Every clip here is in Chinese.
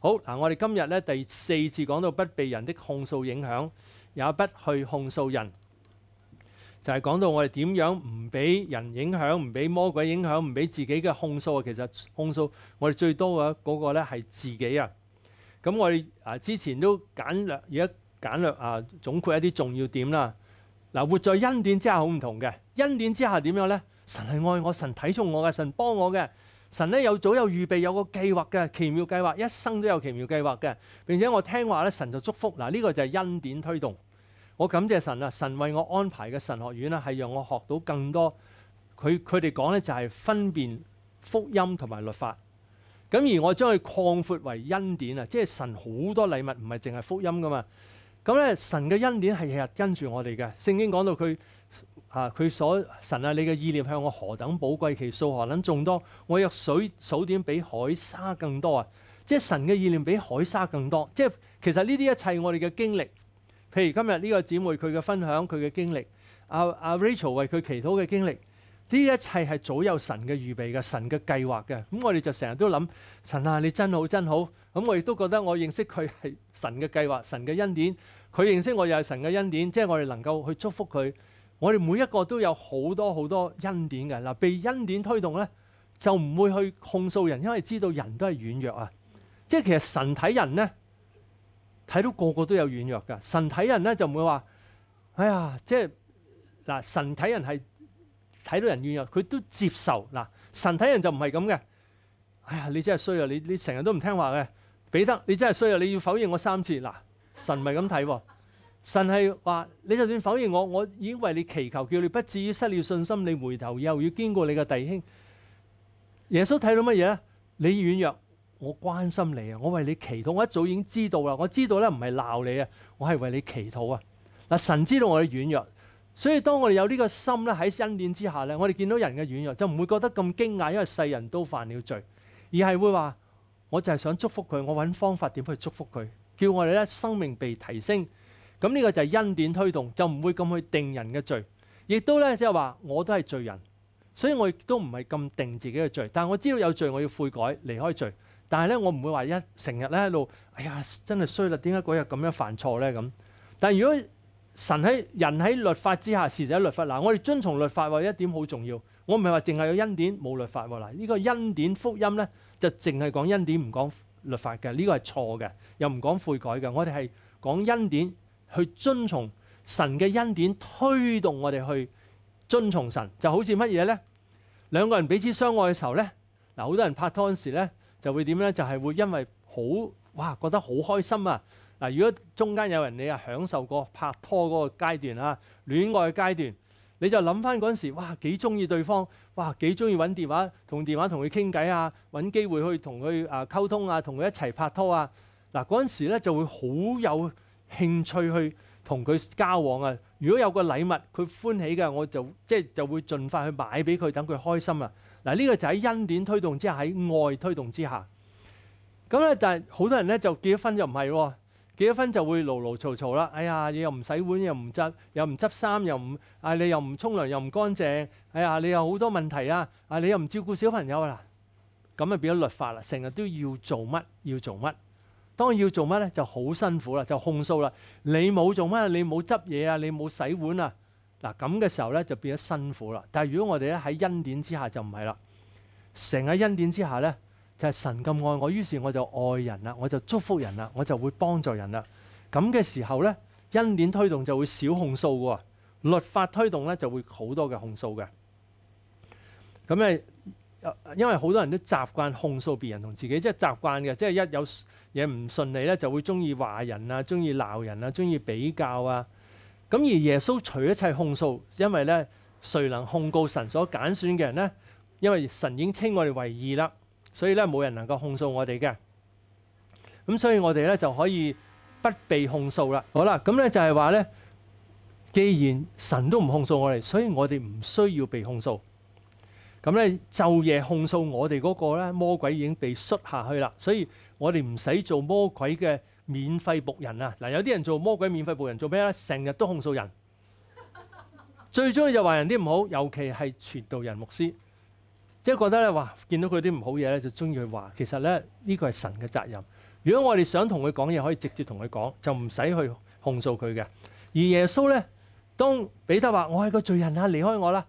好嗱，我哋今日咧第四次講到不被人的控訴影響，也不去控訴人，就係講到我哋點樣唔俾人影響，唔俾魔鬼影響，唔俾自己嘅控訴啊！其實控訴我哋最多嘅嗰個咧係自己啊。咁我哋啊之前都簡略而家简略啊總括一啲重要點啦。嗱，活在恩典之下好唔同嘅，恩典之下點樣咧？神係愛我，神體中我嘅，神幫我嘅。神咧有早有預備，有個計劃嘅奇妙計劃，一生都有奇妙計劃嘅。並且我聽話咧，神就祝福嗱，呢個就係恩典推動。我感謝神啊，神為我安排嘅神學院咧，係讓我學到更多。佢佢哋講咧就係分辨福音同埋律法。咁而我將佢擴闊為恩典啊，即係神好多禮物唔係淨係福音噶嘛。咁咧神嘅恩典係日日跟住我哋嘅。聖經講到佢。啊！佢所神啊，你嘅意念向我何等宝贵，其数何等众多，我若数数点，比海沙更多啊！即系神嘅意念比海沙更多。即系其实呢啲一切我哋嘅经历，譬如今日呢个姊妹佢嘅分享，佢嘅经历，阿阿 Rachel 为佢祈祷嘅经历，呢一切系早有神嘅预备嘅，神嘅计划嘅。咁我哋就成日都谂神啊，你真好真好。咁我亦都觉得我认识佢系神嘅计划，神嘅恩典。佢认识我又系神嘅恩典，即系我哋能够去祝福佢。我哋每一個都有好多好多恩典嘅嗱，被恩典推動咧，就唔會去控訴人，因為知道人都係軟弱啊。即系其實神睇人咧，睇到個個都有軟弱噶。神睇人咧就唔會話：哎呀，即係嗱，神睇人係睇到人軟弱，佢都接受嗱。神睇人就唔係咁嘅。哎呀，你真係衰啊！你你成日都唔聽話嘅，彼得，你真係衰啊！你要否認我三次嗱，神唔係咁睇喎。神係話：你就算否認我，我已經為你祈求，叫你不至於失了信心。你回頭又要經過你嘅弟兄。耶穌睇到乜嘢咧？你軟弱，我關心你啊！我為你祈禱，我一早已經知道啦。我知道咧，唔係鬧你啊，我係為你祈禱啊。嗱，神知道我嘅軟弱，所以當我哋有呢個心咧，喺恩典之下咧，我哋見到人嘅軟弱就唔會覺得咁驚訝，因為世人都犯了罪，而係會話我就係想祝福佢，我揾方法點去祝福佢，叫我哋咧生命被提升。咁呢個就係恩典推動，就唔會咁去定人嘅罪，亦都咧即係話我都係罪人，所以我亦都唔係咁定自己嘅罪。但係我知道有罪，我要悔改離開罪。但係咧我唔會話一成日咧喺度，哎呀真係衰啦，點解嗰日咁樣犯錯咧咁。但係如果神喺人喺律法之下，事就喺律法嗱。我哋遵從律法喎，一點好重要。我唔係話淨係有恩典冇律法喎嗱。呢個恩典福音咧就淨係講恩典，唔講律法嘅。呢個係錯嘅，又唔講悔改嘅。我哋係講恩典。去遵從神嘅恩典，推動我哋去遵從神，就好似乜嘢呢？兩個人彼此相愛嘅時候呢，嗱好多人拍拖嗰時呢，就會點呢？就係會因為好哇覺得好開心啊！嗱，如果中間有人你啊享受過拍拖嗰個階段啊，戀愛階段，你就諗翻嗰陣時，哇幾中意對方，哇幾中意揾電話同電話同佢傾偈啊，揾機會去同佢啊溝通啊，同佢一齊拍拖啊！嗱嗰陣時咧就會好有。興趣去同佢交往啊！如果有個禮物，佢歡喜嘅，我就即係就會盡快去買俾佢，等佢開心啊！嗱，呢個就喺恩典推動之下，喺愛推動之下。咁咧，但係好多人咧就結咗婚就唔係喎，結咗婚就會牢嘈嘈啦！哎呀，你又唔洗碗又唔執，又唔執衫又唔啊，你又唔沖涼又唔乾淨，哎呀，你又好多問題啊！啊，你又唔照顧小朋友啊嗱，咁啊變咗律法啦，成日都要做乜要做乜？當然要做乜咧，就好辛苦啦，就控訴啦。你冇做乜，你冇執嘢啊，你冇洗碗啊。嗱咁嘅時候咧，就變咗辛苦啦。但係如果我哋咧喺恩典之下就唔係啦。成喺恩典之下咧，就係神咁愛我，於是我就愛人啦，我就祝福人啦，我就會幫助人啦。咁嘅時候咧，恩典推動就會少控訴喎，律法推動咧就會好多嘅控訴嘅。咁咧。因為好多人都習慣控訴別人同自己，即係習慣嘅，即係一有嘢唔順利咧，就會中意話人啊，中意鬧人啊，中意比較啊。咁而耶穌除一切控訴，因為咧，誰能控告神所揀選嘅人咧？因為神已經稱我哋為義啦，所以咧冇人能夠控訴我哋嘅。咁所以我哋咧就可以不被控訴啦。好啦，咁咧就係話咧，既然神都唔控訴我哋，所以我哋唔需要被控訴。咁咧，昼夜控訴我哋嗰個咧魔鬼已經被摔下去啦，所以我哋唔使做魔鬼嘅免費仆人啊！嗱，有啲人做魔鬼免費仆人做咩咧？成日都控訴人，最中意就話人啲唔好，尤其係傳道人牧師，即系覺得咧，哇，見到佢啲唔好嘢咧就中意去話。其實咧呢個係神嘅責任。如果我哋想同佢講嘢，可以直接同佢講，就唔使去控訴佢嘅。而耶穌咧，當彼得話：我係個罪人啊，離開我啦！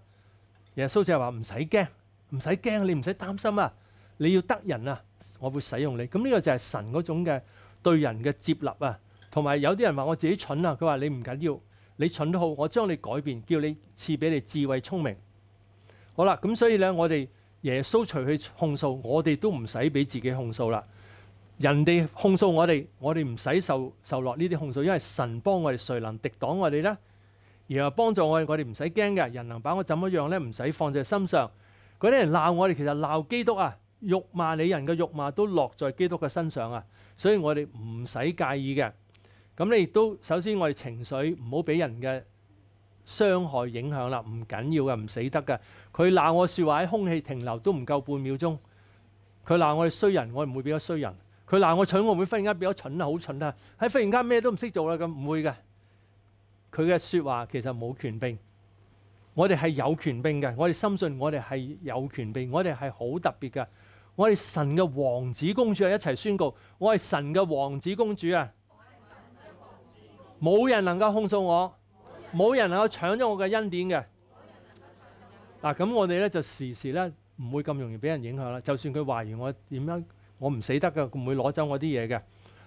耶稣就系话唔使惊，唔使惊，你唔使担心啊！你要得人啊，我会使用你。咁呢个就系神嗰种嘅对人嘅接纳啊，同埋有啲人话我自己蠢啊，佢话你唔紧要，你蠢都好，我将你改变，叫你赐俾你智慧聪明。好啦，咁所以咧，我哋耶稣除去控诉，我哋都唔使俾自己控诉啦。人哋控诉我哋，我哋唔使受受落呢啲控诉，因为神帮我哋，谁能敌挡我哋呢？然後幫助我，哋，我哋唔使驚嘅。人能把我怎樣咧？唔使放在心上。嗰啲人鬧我哋，其實鬧基督啊！辱罵你人嘅辱罵都落在基督嘅身上啊！所以我哋唔使介意嘅。咁你亦都首先，我哋情緒唔好俾人嘅傷害影響啦。唔緊要嘅，唔死得嘅。佢鬧我説話喺空氣停留都唔夠半秒鐘。佢鬧我哋衰人，我唔會變咗衰人。佢鬧我蠢，我唔會忽然間變咗蠢啊，好蠢啊！喺忽然間咩都唔識做啦，咁唔會嘅。佢嘅说話其實冇權柄，我哋係有權柄嘅。我哋深信我哋係有權柄，我哋係好特別嘅。我哋神嘅王子公主一齊宣告：我係神嘅王子公主啊！冇人能夠控訴我，冇人能夠搶咗我嘅恩典嘅。嗱，咁我哋咧就時時咧唔會咁容易俾人影響啦。就算佢懷疑我點样，我唔死得噶，唔會攞走我啲嘢嘅。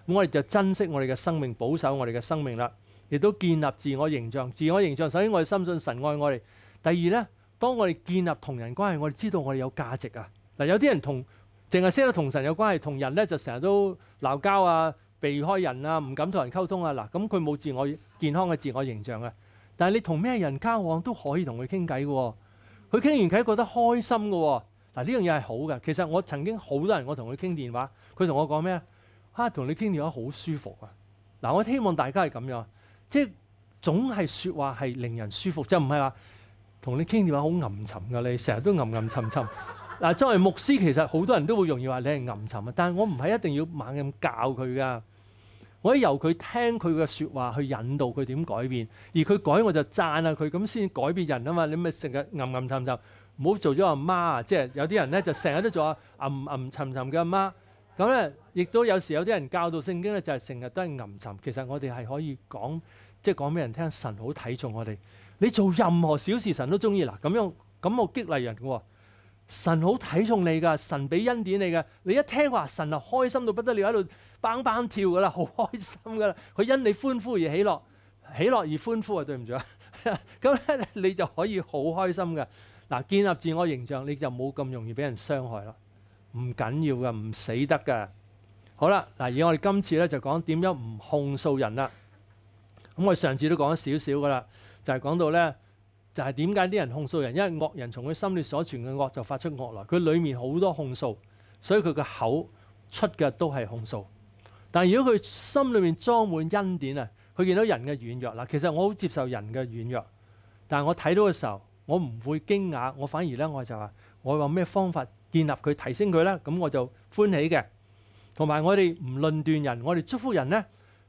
我哋就珍惜我哋嘅生命，保守我哋嘅生命啦。亦都建立自我形象。自我形象，首先我哋深信神爱我哋。第二咧，當我哋建立同人關係，我哋知道我哋有價值啊。嗱，有啲人同淨係识得同神有關係，同人咧就成日都鬧交啊，避開人啊，唔敢同人溝通啊。嗱，咁佢冇自我健康嘅自我形象啊。但係你同咩人交往都可以同佢傾偈嘅，佢傾完偈覺得開心嘅。嗱呢樣嘢係好嘅。其實我曾經好多人，我同佢傾電話，佢同我講咩啊？同你傾電話好舒服啊。嗱，我希望大家係咁樣。即係總係説話係令人舒服，就唔係話同你傾電話好暗沉噶。你成日都暗暗沉沉 嗱，作為牧師其實好多人都會容易話你係暗沉啊。但係我唔係一定要猛咁教佢噶，我由佢聽佢嘅説話去引導佢點改變，而佢改我就讚下佢，咁先改變人啊嘛。你咪成日暗暗沉沉，唔好做咗阿媽啊！即係有啲人咧就成日都做阿暗暗沉沉嘅阿媽。咁咧，亦都有時有啲人教導聖經咧，就係成日都係暗沉。其實我哋係可以講，即係講俾人聽，神好睇重我哋。你做任何小事，神都中意嗱。咁樣咁我激勵人嘅喎。神好睇重你㗎，神俾恩典你嘅。你一聽話神啊，開心到不得了，喺度蹦蹦跳㗎啦，好開心㗎啦。佢因你歡呼而喜樂，喜樂而歡呼啊，對唔住啊。咁咧，你就可以好開心嘅。嗱，建立自我形象，你就冇咁容易俾人傷害啦。唔緊要嘅，唔死得嘅。好啦，嗱，而我哋今次咧就講點樣唔控訴人啦。咁我上次都講少少噶啦，就係講到咧，就係點解啲人控訴人，因為惡人從佢心裏所存嘅惡就發出惡來，佢裏面好多控訴，所以佢嘅口出嘅都係控訴。但如果佢心裏面裝滿恩典啊，佢見到人嘅軟弱嗱，其實我好接受人嘅軟弱，但係我睇到嘅時候，我唔會驚訝，我反而咧我就話，我話咩方法？建立佢，提升佢啦，咁我就欢喜嘅。同埋我哋唔论断人，我哋祝福人呢，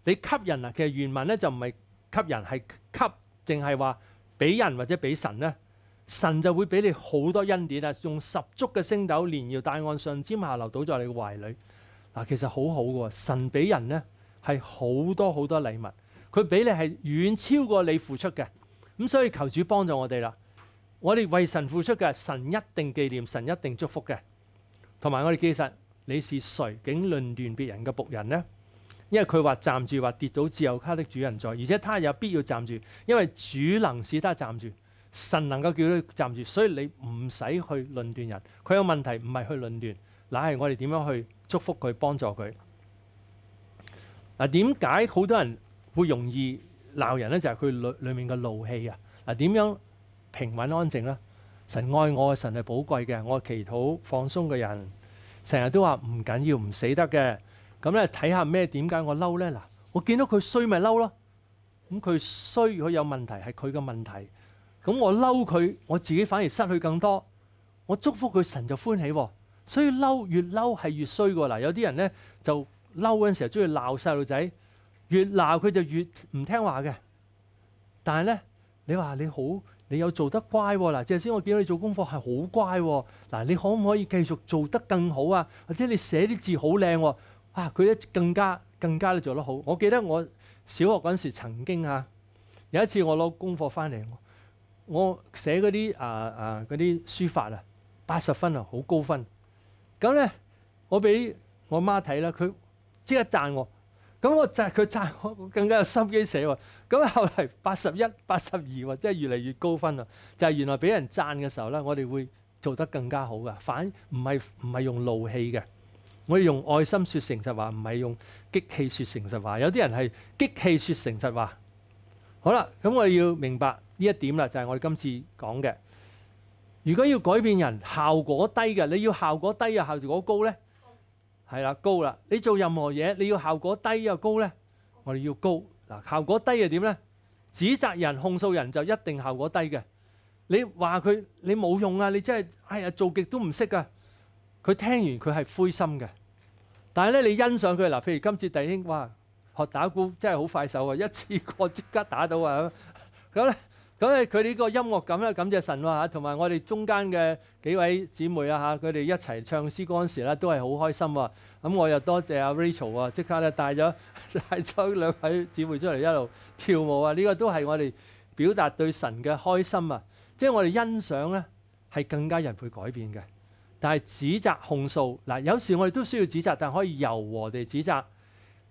你给人啊，其实原文咧就唔系给人，系给，净系话俾人或者俾神呢，神就会俾你好多恩典啊，用十足嘅星斗，连搖帶岸上，尖下流倒在你嘅怀里。嗱，其实好好嘅，神俾人呢系好多好多礼物，佢俾你系远超过你付出嘅。咁所以求主帮助我哋啦。我哋为神付出嘅，神一定纪念，神一定祝福嘅。同埋我哋记实，你是谁竟论断别人嘅仆人呢？因为佢话站住，话跌倒，自由卡的主人在，而且他有必要站住，因为主能使他站住，神能够叫佢站住，所以你唔使去论断人。佢有问题唔系去论断，乃系我哋点样去祝福佢、帮助佢。嗱，点解好多人会容易闹人呢？就系佢里里面嘅怒气啊！嗱，点样？平穩安靜啦，神愛我嘅神係寶貴嘅，我祈禱放鬆嘅人，成日都話唔緊要，唔死得嘅。咁咧睇下咩點解我嬲咧？嗱，我見到佢衰咪嬲咯。咁佢衰，佢有問題係佢嘅問題。咁我嬲佢，我自己反而失去更多。我祝福佢，神就歡喜。所以嬲越嬲係越衰嘅嗱，有啲人咧就嬲嗰陣時中意鬧細路仔，越鬧佢就越唔聽話嘅。但係咧，你話你好？你有做得乖嗱，之先，我見到你做功課係好乖嗱，你可唔可以繼續做得更好啊？或者你寫啲字好靚啊？佢咧更加更加都做得好。我記得我小學嗰陣時曾經啊，有一次我攞功課翻嚟，我寫嗰啲啊啊嗰啲書法啊，八十分啊，好高分。咁咧我俾我媽睇啦，佢即刻讚我。咁我讚佢讚我，更加有心機寫喎。咁後嚟八十一、八十二或者越嚟越高分啦。就係原來俾人讚嘅時候咧，我哋會做得更加好嘅，反唔係唔係用怒氣嘅，我哋用愛心説誠實話，唔係用激氣説誠實話。有啲人係激氣説誠實話。好啦，咁我哋要明白呢一點啦，就係我哋今次講嘅。如果要改變人，效果低嘅，你要效果低又效果高咧？係啦，高啦。你做任何嘢，你要效果低又高咧？我哋要高。效果低系点咧？指责人、控诉人就一定效果低嘅。你话佢你冇用啊，你真系哎呀，做极都唔识啊！佢听完佢系灰心嘅。但系咧，你欣赏佢，嗱，譬如今次弟兄哇，学打鼓真系好快手啊，一次过即刻打到啊咁咁咧。咁佢哋個音樂感咧，感謝神喎嚇，同埋我哋中間嘅幾位姊妹啊嚇，佢哋一齊唱詩歌嗰時咧，都係好開心喎。咁我又多謝阿 Rachel 啊，即刻咧帶咗帶咗兩位姊妹出嚟一路跳舞啊。呢個都係我哋表達對神嘅開心啊。即係我哋欣賞咧，係更加人會改變嘅。但係指責控訴嗱，有時我哋都需要指責，但可以柔和地指責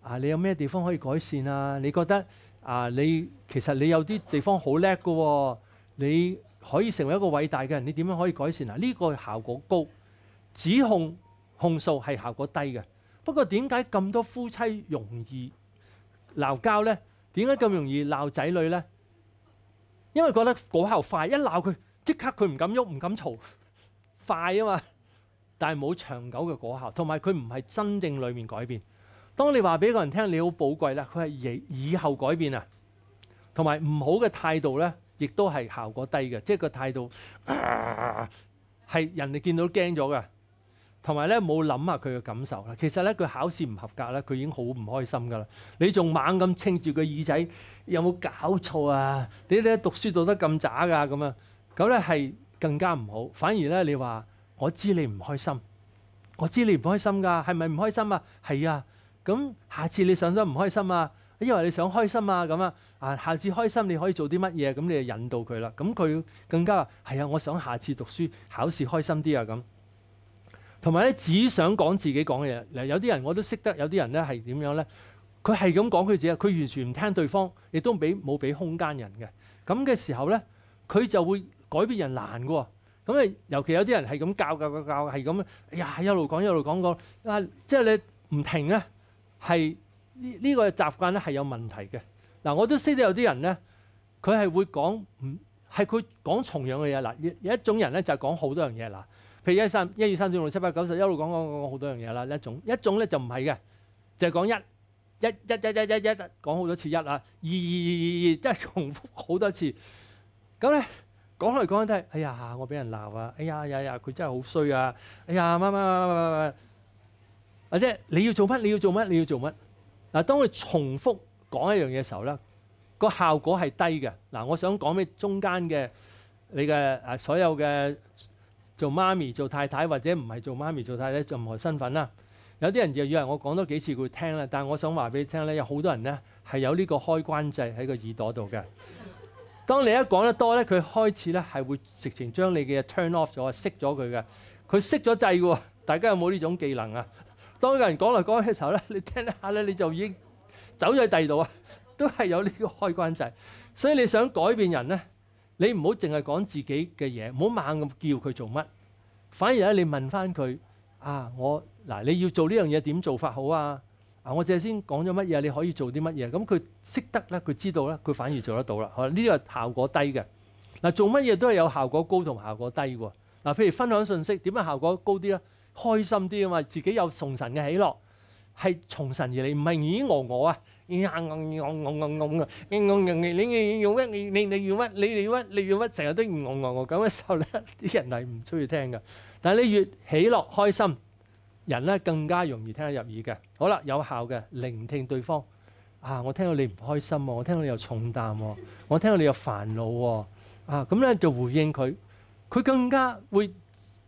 啊。你有咩地方可以改善啊？你覺得？啊！你其實你有啲地方好叻嘅喎，你可以成為一個偉大嘅人。你點樣可以改善啊？呢個效果高，指控控訴係效果低嘅。不過點解咁多夫妻容易鬧交呢？點解咁容易鬧仔女呢？因為覺得果效快，一鬧佢即刻佢唔敢喐，唔敢嘈，快啊嘛！但係冇長久嘅果效，同埋佢唔係真正裏面改變。當你話俾一個人聽，你好寶貴啦。佢係以以後改變啊，同埋唔好嘅態度咧，亦都係效果低嘅。即係個態度係人哋見到驚咗嘅，同埋咧冇諗下佢嘅感受啦。其實咧，佢考試唔合格咧，佢已經好唔開心噶啦。你仲猛咁清住個耳仔，有冇搞錯啊？你你讀書讀得咁渣噶咁啊？咁咧係更加唔好，反而咧你話我知你唔開心，我知你唔開心㗎，係咪唔開心啊？係啊。咁下次你上咗唔開心啊？因為你想開心啊，咁啊啊下次開心你可以做啲乜嘢？咁你就引導佢啦。咁佢更加係啊，我想下次讀書考試開心啲啊咁。同埋咧，只想講自己講嘢。有啲人我都識得，有啲人咧係點樣咧？佢係咁講佢自己，佢完全唔聽對方，亦都俾冇俾空間人嘅。咁嘅時候咧，佢就會改變人難嘅。咁啊，尤其有啲人係咁教教教教係咁，哎呀一路講一路講講啊，即係你唔停咧。係呢呢個習慣咧係有問題嘅。嗱，我都識得有啲人咧，佢係會講唔係佢講重樣嘅嘢。嗱，有有一種人咧就係講好多樣嘢嗱，譬如一三一、二三、四、五、七、八、九、十一路講講講好多樣嘢啦。一種一種咧就唔係嘅，就係講一一一一一一一講好多次一啊，二二二二二即係重複好多次。咁咧講嚟講去都係，哎呀我俾人鬧啊！哎呀呀呀佢真係好衰啊！哎呀乜乜乜乜乜。或者你要做乜？你要做乜？你要做乜嗱？當佢重複講一樣嘢嘅時候咧，個效果係低嘅嗱。我想講俾中間嘅你嘅誒所有嘅做媽咪、做太太或者唔係做媽咪、做太太任何身份啦，有啲人就以為我講多幾次佢聽啦。但係我想話俾你聽咧，有好多人咧係有呢個開關掣喺個耳朵度嘅。當你一講得多咧，佢開始咧係會直情將你嘅 turn off 咗，熄咗佢嘅。佢熄咗掣喎，大家有冇呢種技能啊？當一個人講嚟講去嘅時候咧，你聽一下咧，你就已經走咗喺第二度啊，都係有呢個開關制。所以你想改變人咧，你唔好淨係講自己嘅嘢，唔好猛咁叫佢做乜，反而咧你問翻佢啊，我嗱你要做呢樣嘢點做法好啊？啊，我借先講咗乜嘢，你可以做啲乜嘢？咁佢識得咧，佢知道咧，佢反而做得到啦。可能呢個效果低嘅嗱，做乜嘢都係有效果高同效果低喎。嗱，譬如分享信息，點樣效果高啲咧？開心啲啊嘛，自己有崇神嘅喜樂，係崇神而嚟，唔係咦我我啊，你你餓餓你你你用乜？你你你用乜？你你用乜？你用乜？成日都餓餓餓，咁嘅時候咧，啲人係唔中意聽嘅。但係你越喜樂開心，人咧更加容易聽得入耳嘅。好啦，有效嘅聆聽對方啊，我聽到你唔開心喎，我聽到你有重擔喎，我聽到你又煩惱喎，啊咁咧就回應佢，佢更加會。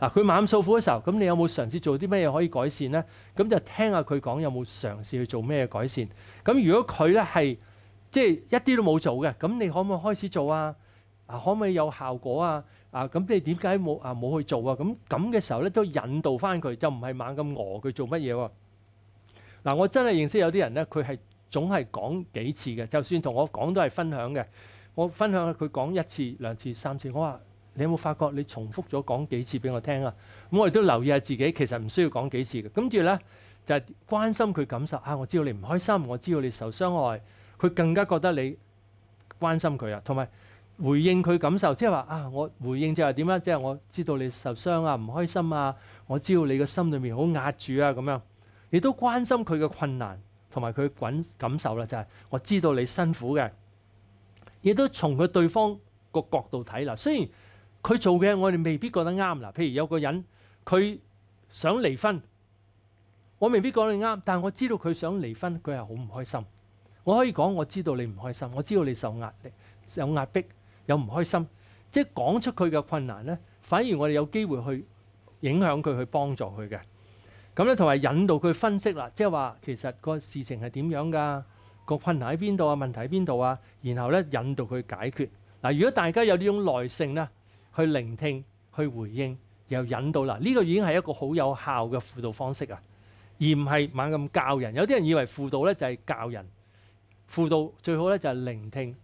嗱，佢猛訴苦嘅時候，咁你有冇嘗試做啲咩嘢可以改善咧？咁就聽下佢講有冇嘗試去做咩改善。咁如果佢咧係即係一啲都冇做嘅，咁你可唔可以開始做啊？啊，可唔可以有效果啊？啊，咁你點解冇啊冇去做啊？咁咁嘅時候咧，都引導翻佢，就唔係猛咁餓佢做乜嘢喎？嗱，我真係認識有啲人咧，佢係總係講幾次嘅，就算同我講都係分享嘅。我分享佢講一次、兩次、三次，我話。你有冇發覺你重複咗講幾次俾我聽啊？咁我哋都留意下自己，其實唔需要講幾次嘅。跟住咧就係關心佢感受啊！我知道你唔開心，我知道你受傷害，佢更加覺得你關心佢啊。同埋回應佢感受，即系話啊，我回應就係點咧？即系我知道你受傷啊、唔開心啊，我知道你個心裏面好壓住啊，咁樣亦都關心佢嘅困難同埋佢滾感受啦。就係我知道你辛苦嘅，亦都從佢對方個角度睇啦。雖然佢做嘅，我哋未必覺得啱嗱。譬如有個人，佢想離婚，我未必覺你啱，但我知道佢想離婚，佢係好唔開心。我可以講我知道你唔開心，我知道你受壓力、有壓迫、有唔開心，即係講出佢嘅困難咧。反而我哋有機會去影響佢，去幫助佢嘅咁咧，同埋引導佢分析啦，即係話其實個事情係點樣㗎？個困難喺邊度啊？問題喺邊度啊？然後咧引導佢解決嗱。如果大家有呢種耐性咧。去聆听、去回应，然引导嗱，呢个已经系一个好有效嘅辅导方式啊，而唔系猛咁教人。有啲人以为辅导咧就系教人，辅导最好咧就系聆听、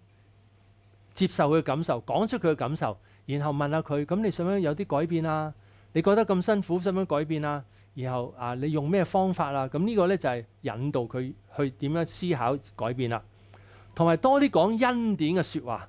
接受佢感受、讲出佢嘅感受，然后问下佢。咁你想唔想有啲改变啊？你觉得咁辛苦，想唔想改变啊？然后啊，你用咩方法啊？咁呢个咧就系引导佢去点样思考改变啦。同埋多啲讲恩典嘅说话。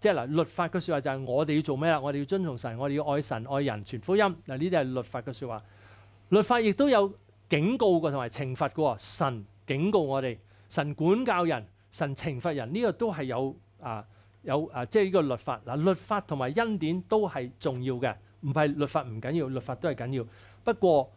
即係嗱，律法嘅説話就係我哋要做咩啦？我哋要遵從神，我哋要愛神愛人，傳福音。嗱，呢啲係律法嘅説話。律法亦都有警告嘅同埋懲罰嘅喎。神警告我哋，神管教人，神懲罰人。呢個都係有啊有啊，即係呢個律法嗱。律法同埋恩典都係重要嘅，唔係律法唔緊要，律法都係緊要。不過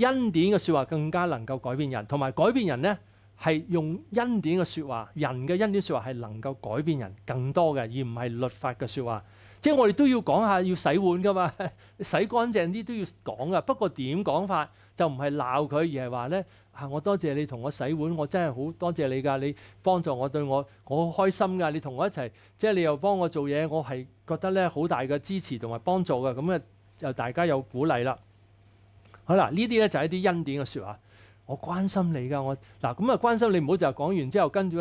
恩典嘅説話更加能夠改變人，同埋改變人咧。係用恩典嘅説話，人嘅恩典説話係能夠改變人更多嘅，而唔係律法嘅説話。即係我哋都要講下要洗碗噶嘛，洗乾淨啲都要講噶。不過點講法就唔係鬧佢，而係話咧啊，我多謝你同我洗碗，我真係好多謝你㗎，你幫助我對我我好開心㗎。你同我一齊，即係你又幫我做嘢，我係覺得咧好大嘅支持同埋幫助㗎。咁啊，又大家有鼓勵啦。好啦，呢啲咧就係一啲恩典嘅説話。我關心你㗎，我嗱咁啊關心你唔好就係講完之後跟住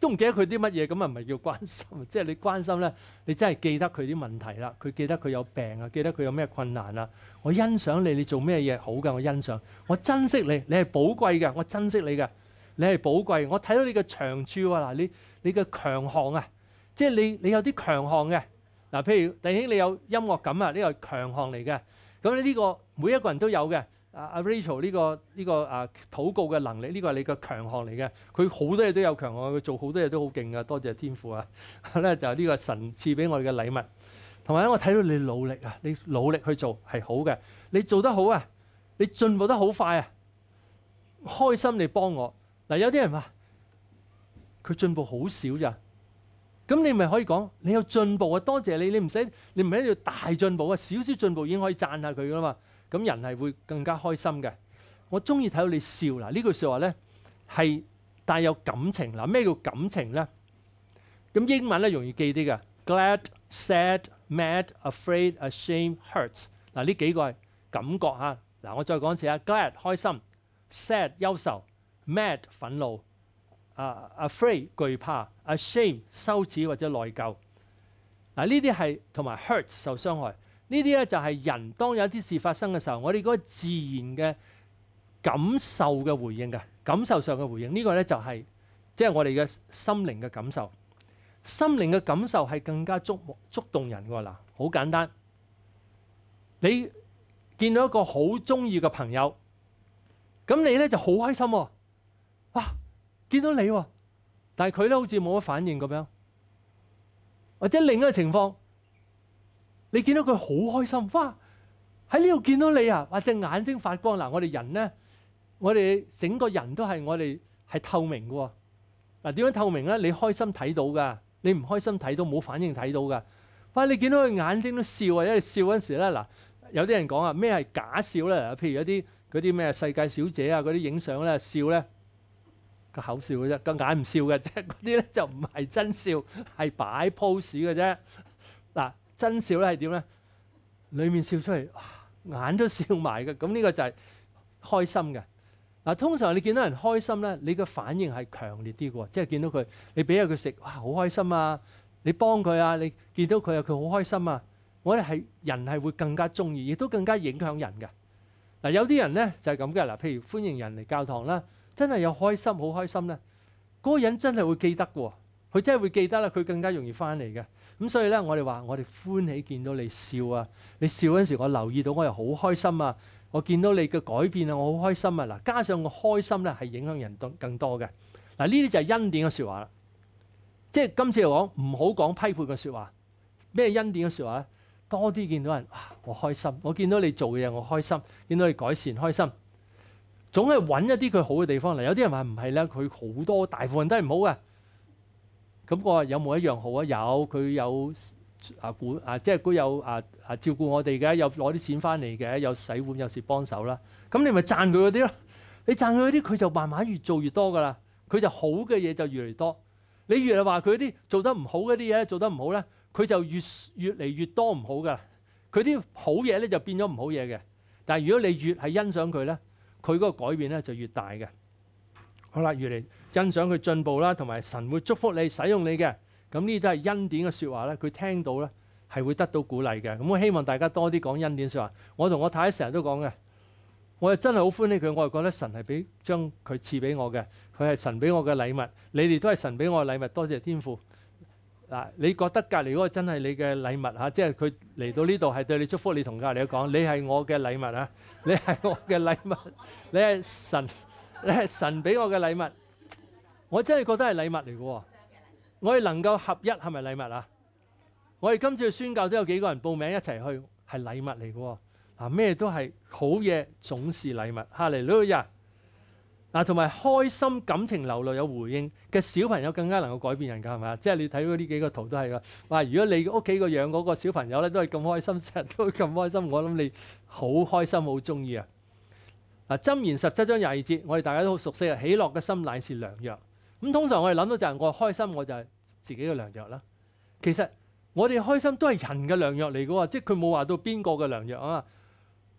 都唔記得佢啲乜嘢，咁啊唔係叫關心 即係你關心咧，你真係記得佢啲問題啦，佢記得佢有病啊，記得佢有咩困難啊。我欣賞你，你做咩嘢好㗎？我欣賞，我珍惜你，你係寶貴嘅，我珍惜你嘅，你係寶貴。我睇到你嘅長處喎，嗱你你嘅強項啊，即係你你有啲強項嘅嗱，譬如弟兄你有音樂感啊，呢個強項嚟嘅，咁呢個每一個人都有嘅。阿 Rachel 呢個呢個啊禱告嘅能力，呢個係你個強項嚟嘅。佢好多嘢都有強項，佢做好多嘢都好勁噶。多謝天父啊！咧就呢個神賜俾我哋嘅禮物。同埋咧，我睇到你努力啊，你努力去做係好嘅。你做得好啊，你進步得好快啊，開心你幫我。嗱，有啲人話佢進步好少咋，咁你咪可以講你有進步啊！多謝你，你唔使你唔係一定要大進步啊，少少進步已經可以讚下佢噶啦嘛。咁人係會更加開心嘅。我中意睇到你笑嗱，呢句説話咧係帶有感情嗱。咩叫感情咧？咁英文咧容易記啲嘅。Glad、sad、mad、afraid、ashame、d hurts 嗱，呢幾個感覺嚇嗱。我再講一次啊，glad 開心，sad 憂愁，mad 憤怒，啊 afraid 惧怕，ashame d 羞恥或者內疚。嗱呢啲係同埋 hurt 受傷害。呢啲咧就係人當有啲事發生嘅時候，我哋嗰個自然嘅感受嘅回應嘅感受上嘅回應，呢個咧就係即係我哋嘅心靈嘅感受。心靈嘅感受係更加觸觸動人㗎嗱。好簡單，你見到一個好中意嘅朋友，咁你咧就好開心喎。哇，見到你喎，但係佢咧好似冇乜反應咁樣，或者另一個情況。你見到佢好開心，哇！喺呢度見到你啊，或者眼睛發光嗱。我哋人咧，我哋整個人都係我哋係透明嘅喎。嗱點樣透明咧？你開心睇到噶，你唔開心睇到，冇反應睇到噶。哇！你見到佢眼睛都笑啊，因係笑嗰陣時咧，嗱有啲人講啊，咩係假笑咧？譬如有啲嗰啲咩世界小姐啊，嗰啲影相咧笑咧，個口笑嘅啫，個眼唔笑嘅啫，嗰啲咧就唔係真笑，係擺 pose 嘅啫。真笑咧係點咧？裏面笑出嚟，眼都笑埋嘅。咁呢個就係開心嘅。嗱，通常你見到人開心咧，你嘅反應係強烈啲嘅，即係見到佢，你俾啊佢食，哇，好開心啊！你幫佢啊，你見到佢啊，佢好開心啊！我哋係人係會更加中意，亦都更加影響人嘅。嗱，有啲人咧就係咁嘅。嗱，譬如歡迎人嚟教堂啦，真係有開心，好開心咧，嗰個人真係會記得嘅。佢真係會記得啦，佢更加容易翻嚟嘅。咁所以咧，我哋話我哋歡喜見到你笑啊！你笑嗰陣時，我留意到我又好開心啊！我見到你嘅改變啊，我好開心啊！嗱，加上我開心咧，係影響人更多嘅。嗱，呢啲就係恩典嘅説話啦。即係今次嚟講，唔好講批評嘅説話。咩恩典嘅説話咧？多啲見到人，哇！我開心，我見到你做嘢我開心，見到你改善開心，總係揾一啲佢好嘅地方嚟。有啲人話唔係咧，佢好多大部分都係唔好嘅。咁我話有冇一樣好啊？有，佢有啊管啊，即係佢有啊啊照顧我哋嘅，有攞啲錢翻嚟嘅，有洗碗，有時幫手啦。咁你咪讚佢嗰啲咯。你讚佢嗰啲，佢就慢慢越做越多噶啦。佢就好嘅嘢就越嚟多。你越係話佢啲做得唔好嗰啲嘢，做得唔好咧，佢就越越嚟越多唔好噶。佢啲好嘢咧就變咗唔好嘢嘅。但係如果你越係欣賞佢咧，佢嗰個改變咧就越大嘅。好啦，越嚟欣賞佢進步啦，同埋神會祝福你、使用你嘅，咁呢啲都係恩典嘅説話咧。佢聽到咧係會得到鼓勵嘅。咁我希望大家多啲講恩典説話。我同我太太成日都講嘅，我係真係好歡喜佢，我係覺得神係俾將佢賜俾我嘅，佢係神俾我嘅禮物。你哋都係神俾我嘅禮物，多謝天父。嗱，你覺得隔離嗰個真係你嘅禮物嚇？即係佢嚟到呢度係對你祝福你同隔離講，你係我嘅禮物啊！你係我嘅禮物，你係神。你系神俾我嘅禮物，我真係覺得係禮物嚟嘅喎。我哋能夠合一係咪禮物啊？我哋今次宣教都有幾個人報名一齊去，係禮物嚟嘅喎。咩都係好嘢，總是禮物。哈嚟呢個嗱同埋開心、感情流露有回應嘅小朋友更加能夠改變人㗎，係咪啊？即係你睇到呢幾個圖都係㗎。哇！如果你屋企個養嗰個小朋友咧都係咁開心，成日都咁開心，我諗你好開心，好中意啊！嗱，箴言十七章廿二節，我哋大家都好熟悉啊！喜樂嘅心乃是良藥。咁通常我哋諗到就係我開心，我就系自己嘅良藥啦。其實我哋開心都係人嘅良藥嚟嘅喎，即係佢冇話到邊個嘅良藥啊？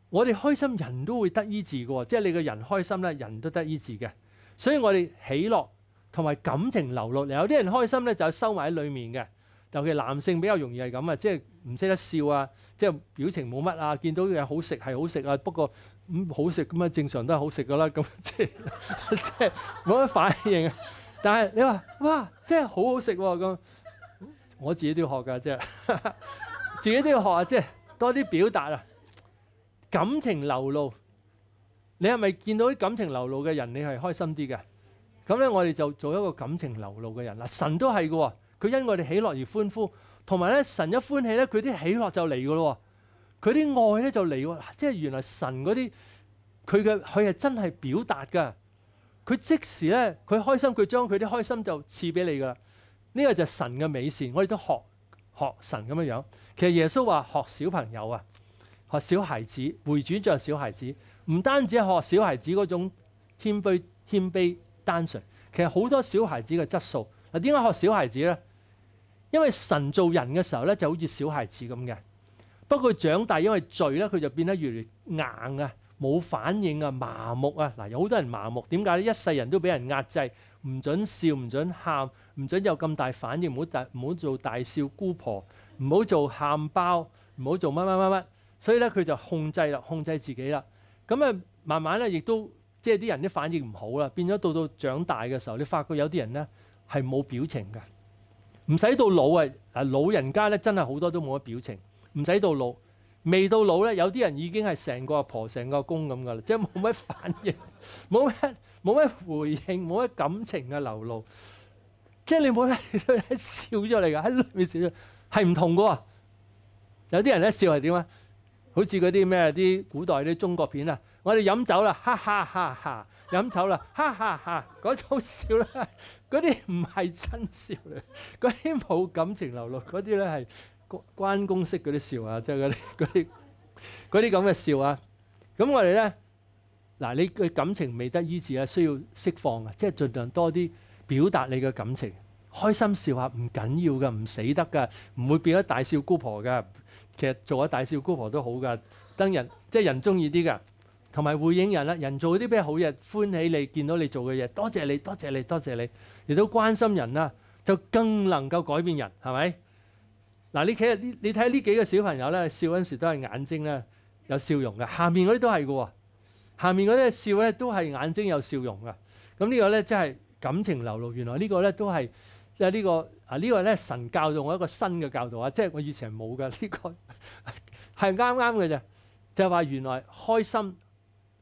我哋開心人都會得醫治嘅喎，即係你個人開心咧，人都得醫治嘅。所以我哋喜樂同埋感情流露，有啲人開心咧就收埋喺里面嘅，尤其男性比較容易係咁啊，即係唔識得笑啊，即係表情冇乜啊，見到嘢好食係好食啊，不過～咁好食咁啊，正常都係好食噶啦，咁 即係即係冇乜反應啊！但係你話哇，即係好好食喎咁，我自己都要學噶，即係 自己都要學啊！即係多啲表達啊，感情流露。你係咪見到啲感情流露嘅人，你係開心啲嘅？咁咧，我哋就做一個感情流露嘅人啦。神都係嘅喎，佢因我哋喜樂而歡呼，同埋咧，神一歡喜咧，佢啲喜樂就嚟嘅咯喎。佢啲愛咧就嚟喎，即係原來神嗰啲佢嘅佢係真係表達噶，佢即时咧佢開心佢將佢啲開心就赐俾你噶啦。呢個就神嘅美善，我哋都學學神咁樣样。其實耶穌話學小朋友啊，學小孩子，回转就小孩子，唔單止學小孩子嗰種謙卑謙卑單純，其實好多小孩子嘅質素。嗱點解學小孩子咧？因為神做人嘅時候咧就好似小孩子咁嘅。不過長大，因為罪咧，佢就變得越嚟越硬啊，冇反應啊，麻木啊。嗱，有好多人麻木，點解咧？一世人都俾人壓制，唔准笑，唔准喊，唔准有咁大反應，唔好大，唔好做大笑姑婆，唔好做喊包，唔好做乜乜乜乜。所以咧，佢就控制啦，控制自己啦。咁啊，慢慢咧，亦都即係啲人啲反應唔好啦，變咗到到長大嘅時候，你發覺有啲人咧係冇表情嘅，唔使到老啊啊！老人家咧真係好多都冇乜表情。唔使到老，未到老咧，有啲人已經係成個阿婆、成個公咁噶啦，即係冇乜反應，冇乜冇乜回應，冇乜感情嘅流露。即係你冇得喺笑出嚟噶，喺裏面笑，係唔同噶。有啲人咧笑係點啊？好似嗰啲咩啲古代啲中國片啊，我哋飲酒啦，哈哈哈哈，飲酒啦，哈哈哈，嗰種笑咧，嗰啲唔係真笑嚟，嗰啲冇感情流露，嗰啲咧係。關公式嗰啲笑啊，即係嗰啲 嗰啲嗰啲咁嘅笑啊。咁我哋咧，嗱你嘅感情未得醫治啊，需要釋放啊，即係儘量多啲表達你嘅感情。開心笑下唔緊要噶，唔死得噶，唔會變咗大笑姑婆噶。其實做咗大笑姑婆都好噶，等人即係人中意啲噶，同埋會影人啦。人做啲咩好嘢，歡喜你見到你做嘅嘢，多謝你，多謝你，多謝你。亦都關心人啦，就更能夠改變人，係咪？嗱，你睇下呢，你睇下呢幾個小朋友咧笑嗰時都係眼睛咧有笑容嘅，下面嗰啲都係嘅喎，下面嗰啲笑咧都係眼睛有笑容嘅。咁呢個咧即係感情流露，原來呢個咧都係即係呢個啊呢個咧神教導我一個新嘅教導啊，即係我以前冇嘅呢個 係啱啱嘅啫，就話原來開心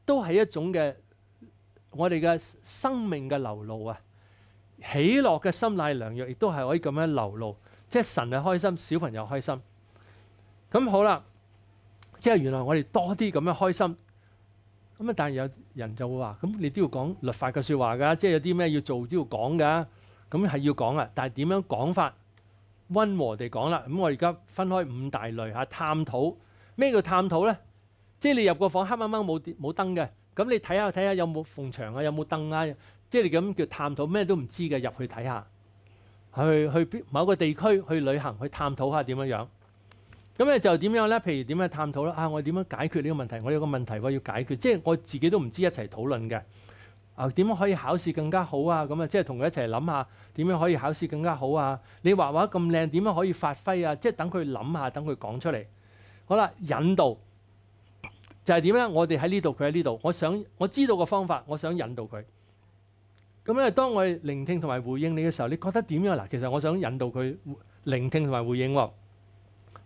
都係一種嘅我哋嘅生命嘅流露啊，喜樂嘅心乃良藥，亦都係可以咁樣流露。即係神係開心，小朋友開心。咁好啦，即係原來我哋多啲咁樣開心。咁啊，但係有人就會話：，咁你都要講律法嘅説話㗎，即係有啲咩要做都要講㗎。咁係要講啊，但係點樣講法？溫和地講啦。咁我而家分開五大類嚇，探討。咩叫探討咧？即係你入個房黑掹掹冇冇燈嘅，咁你睇下睇下有冇縫牆啊，有冇燈啊？即係你咁叫探討，咩都唔知嘅入去睇下。去去某個地區去旅行去探討下點樣樣，咁咧就點樣咧？譬如點樣探討咧？啊，我點樣解決呢個問題？我有個問題我要解決，即係我自己都唔知一齊討論嘅。啊，點樣可以考試更加好啊？咁啊，即係同佢一齊諗下點樣可以考試更加好啊？你畫畫咁靚，點樣可以發揮啊？即係等佢諗下，等佢講出嚟。好啦，引導就係點咧？我哋喺呢度，佢喺呢度。我想我知道個方法，我想引導佢。咁咧，當我聆聽同埋回應你嘅時候，你覺得點樣嗱，其實我想引導佢聆聽同埋回應喎。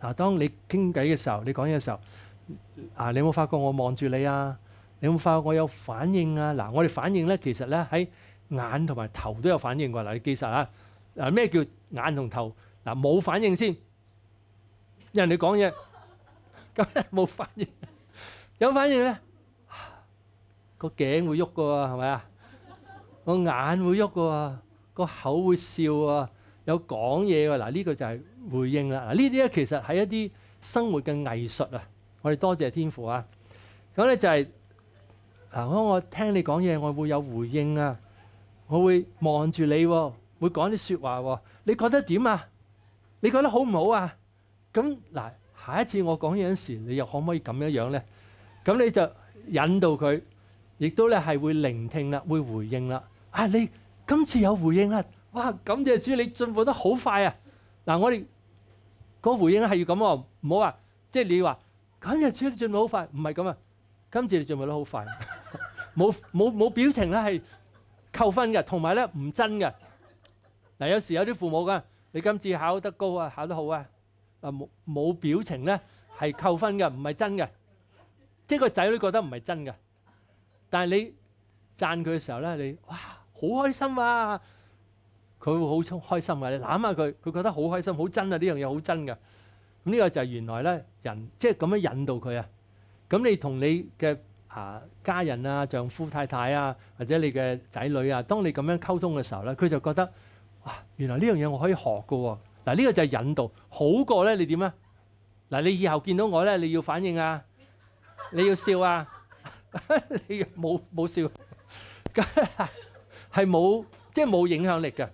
嗱，當你傾偈嘅時候，你講嘢嘅時候，啊，你有冇發覺我望住你啊？你有冇發覺我有反應啊？嗱，我哋反應咧，其實咧喺眼同埋頭都有反應喎。嗱，你記實啊。嗱，咩叫眼同頭？嗱，冇反應先。人哋講嘢，咁冇反應。有反應咧，個頸會喐噶喎，係咪啊？個眼會喐個喎，個口會笑啊，有講嘢嘅嗱，呢個就係回應啦。嗱，呢啲咧其實係一啲生活嘅藝術啊。我哋多謝天父啊。咁咧就係嗱，我聽你講嘢，我會有回應啊，我會望住你喎，會講啲説話喎。你覺得點啊？你覺得好唔好啊？咁嗱，下一次我講嘢嗰時，你又可唔可以咁樣樣咧？咁你就引導佢，亦都咧係會聆聽啦，會回應啦。啊！你今次有回應啦，哇！感謝主，你進步得好快啊！嗱，我哋嗰回應係要咁喎，唔好話即係你話感就主你進步好快，唔係咁啊！今次你進步得好快，冇冇冇表情咧，係扣分嘅，同埋咧唔真嘅。嗱，有時有啲父母噶，你今次考得高啊，考得好啊，啊冇冇表情咧，係扣分嘅，唔係真嘅，即係個仔女覺得唔係真嘅。但係你讚佢嘅時候咧，你哇！好開心啊！佢會好開心嘅，你攬下佢，佢覺得好開心，好真啊！呢樣嘢好真嘅。咁呢個就係原來咧，人即係咁樣引導佢啊。咁你同你嘅啊家人啊、丈夫太太啊，或者你嘅仔女啊，當你咁樣溝通嘅時候咧，佢就覺得哇！原來呢樣嘢我可以學嘅喎。嗱，呢個就係引導，好過咧你點啊？嗱，你以後見到我咧，你要反應啊，你要笑啊，你冇冇笑？係冇即係冇影響力嘅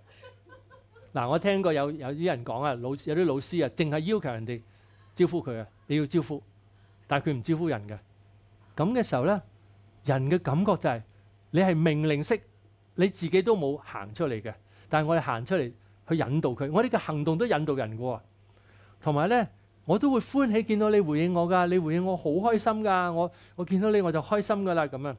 嗱。我聽過有有啲人講啊，老有啲老師啊，淨係要求人哋招呼佢啊，你要招呼，但係佢唔招呼人嘅咁嘅時候咧，人嘅感覺就係你係命令式，你自己都冇行出嚟嘅。但係我哋行出嚟去引導佢，我哋嘅行動都引導人嘅喎。同埋咧，我都會歡喜見到你回應我㗎，你回應我好開心㗎，我我見到你我就開心㗎啦咁樣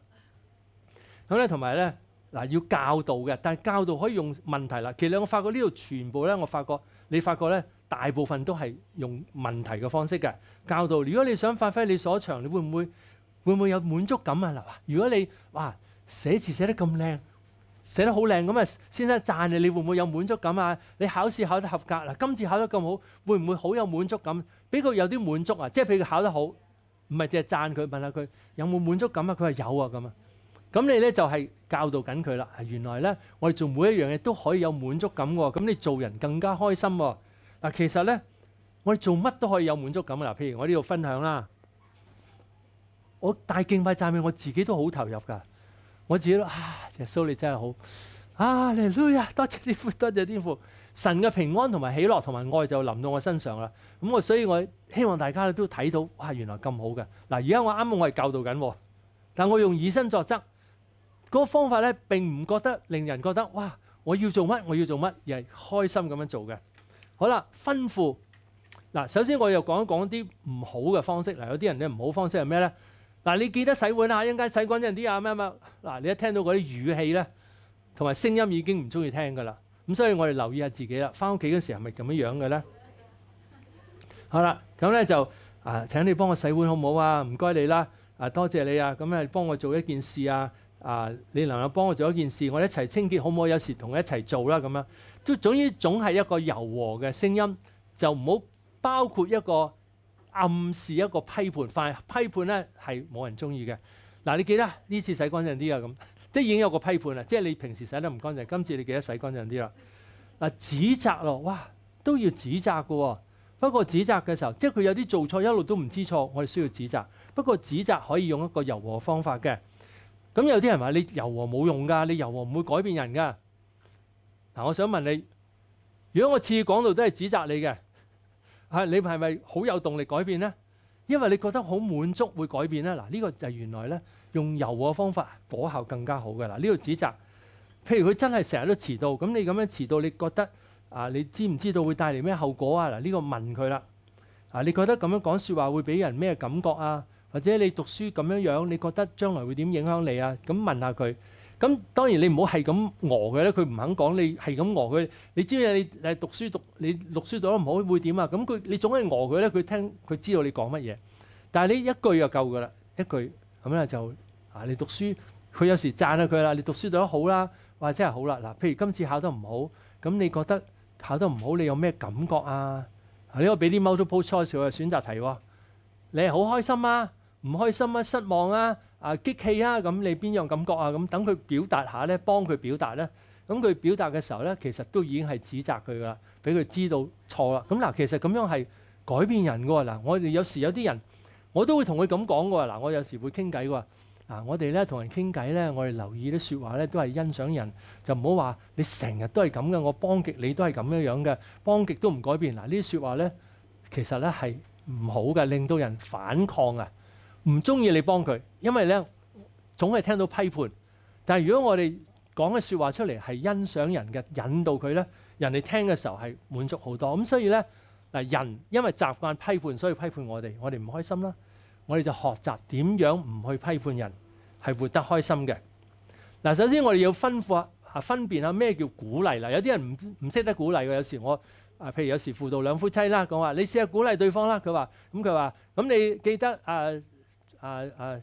咁咧，同埋咧。嗱，要教導嘅，但係教導可以用問題啦。其實我發覺呢度全部咧，我發覺你發覺咧，大部分都係用問題嘅方式嘅教導。如果你想發揮你所長，你會唔會會唔會有滿足感啊？嗱，如果你哇寫字寫得咁靚，寫得好靚咁啊，先生讚你，你會唔會有滿足感啊？你考試考得合格嗱，今次考得咁好，會唔會好有滿足感？俾佢有啲滿足啊，即係譬如考得好，唔係淨係讚佢，問下佢有冇滿足感啊？佢話有啊，咁啊。咁你咧就係教導緊佢啦。原來咧，我哋做每一樣嘢都可以有滿足感喎。咁你做人更加開心喎。嗱，其實咧，我哋做乜都可以有滿足感嗱。譬如我呢度分享啦，我大敬拜讚美我自己都好投入㗎。我自己都啊，耶穌你真係好啊，你攞呀，多謝你父，多謝天父，神嘅平安同埋喜樂同埋愛就臨到我身上啦。咁我所以我希望大家都睇到哇，原來咁好嘅。嗱，而家我啱啱我係教導緊，但我用以身作則。嗰個方法咧並唔覺得令人覺得哇！我要做乜？我要做乜？係開心咁樣做嘅。好啦，吩咐嗱。首先我又講一講啲唔好嘅方式。嗱，有啲人咧唔好方式係咩咧？嗱，你記得洗碗啊，一間洗碗陣啲啊咩咩。嗱，你一聽到嗰啲語氣咧，同埋聲音已經唔中意聽噶啦。咁所以我哋留意下自己啦。翻屋企嗰時係咪咁樣樣嘅咧？好啦，咁咧就啊，請你幫我洗碗好唔好啊？唔該你啦。啊，多謝你啊。咁啊，幫我做一件事啊。啊！你能夠幫我做一件事，我一齊清潔，可唔可以有時同佢一齊做啦？咁樣都總之總係一個柔和嘅聲音，就唔好包括一個暗示一個批判，凡批判咧係冇人中意嘅。嗱，你記得呢次洗乾淨啲啊咁，即係已經有個批判啦。即係你平時洗得唔乾淨，今次你記得洗乾淨啲啦。嗱，指責咯，哇，都要指責嘅。不過指責嘅時候，即係佢有啲做錯，一路都唔知錯，我哋需要指責。不過指責可以用一個柔和方法嘅。咁有啲人話你柔和冇用噶，你柔和唔會改變人噶。嗱，我想問你，如果我次次講到都係指責你嘅，嚇你係咪好有動力改變咧？因為你覺得好滿足會改變咧？嗱，呢個就原來咧用柔和方法果效更加好嘅啦。呢個指責，譬如佢真係成日都遲到，咁你咁樣遲到，你覺得啊，你知唔知道會帶嚟咩後果啊？嗱，呢個問佢啦。啊，你覺得咁樣講説話會俾人咩感覺啊？或者你讀書咁樣樣，你覺得將來會點影響你啊？咁問下佢。咁當然你唔好係咁餓佢咧，佢唔肯講，你係咁餓佢。你知唔知你誒讀書讀你讀書讀得唔好會點啊？咁佢你總係餓佢咧，佢聽佢知道你講乜嘢。但係你一句就夠噶啦，一句咁咧就啊，你讀書佢有時讚下佢啦，你讀書讀得好啦，或者係好啦嗱。譬如今次考得唔好，咁你覺得考得唔好你有咩感覺啊？啊你可俾啲 multiple choice 嘅選擇題喎，你係好開心啊！唔開心啊！失望啊！啊激氣啊！咁你邊樣感覺啊？咁等佢表達下咧，幫佢表達咧。咁佢表達嘅時候咧，其實都已經係指責佢啦，俾佢知道錯啦。咁嗱，其實咁樣係改變人噶喎。嗱，我哋有時有啲人，我都會同佢咁講噶喎。嗱，我有時會傾偈噶。喎。我哋咧同人傾偈咧，我哋留意啲説話咧，都係欣賞人，就唔好話你成日都係咁嘅。我幫極你都係咁樣樣嘅，幫極都唔改變嗱。呢啲説話咧，其實咧係唔好嘅，令到人反抗啊！唔中意你幫佢，因為咧總係聽到批判。但系如果我哋講嘅说話出嚟係欣賞人嘅，引導佢咧，人哋聽嘅時候係滿足好多。咁所以咧嗱，人因為習慣批判，所以批判我哋，我哋唔開心啦。我哋就學習點樣唔去批判人，係活得開心嘅。嗱，首先我哋要分咐啊，分辨下咩叫鼓勵啦。有啲人唔唔識得鼓勵嘅，有時我啊，譬如有時輔導兩夫妻啦，講話你試下鼓勵對方啦。佢話咁，佢話咁你記得啊。啊啊！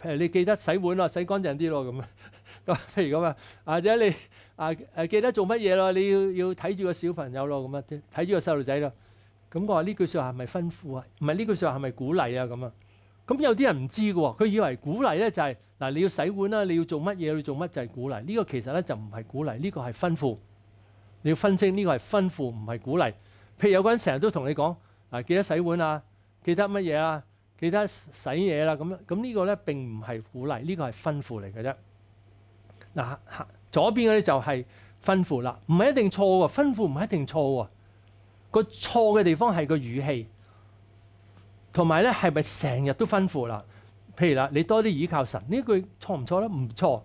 譬如你記得洗碗咯，洗乾淨啲咯咁啊。咁譬如咁啊，或者你啊誒記得做乜嘢咯？你要要睇住個小朋友咯，咁啊睇住個細路仔咯。咁我話呢句説話係咪吩咐啊？唔係呢句説話係咪鼓勵啊？咁啊？咁有啲人唔知嘅喎，佢以為鼓勵咧就係嗱你要洗碗啦，你要做乜嘢？你要做乜就係鼓勵。呢個其實咧就唔係鼓勵，呢個係吩咐。你要分清呢個係吩咐，唔係鼓勵。譬如有個人成日都同你講啊，記得洗碗啊，記得乜嘢啊？其他洗嘢啦，咁咁呢個咧並唔係鼓勵，呢個係吩咐嚟嘅啫。嗱左邊嗰啲就係吩咐啦，唔係一定錯喎，吩咐唔係一定錯喎。個錯嘅地方係個語氣，同埋咧係咪成日都吩咐啦？譬如啦，你多啲倚靠神呢句錯唔錯咧？唔錯。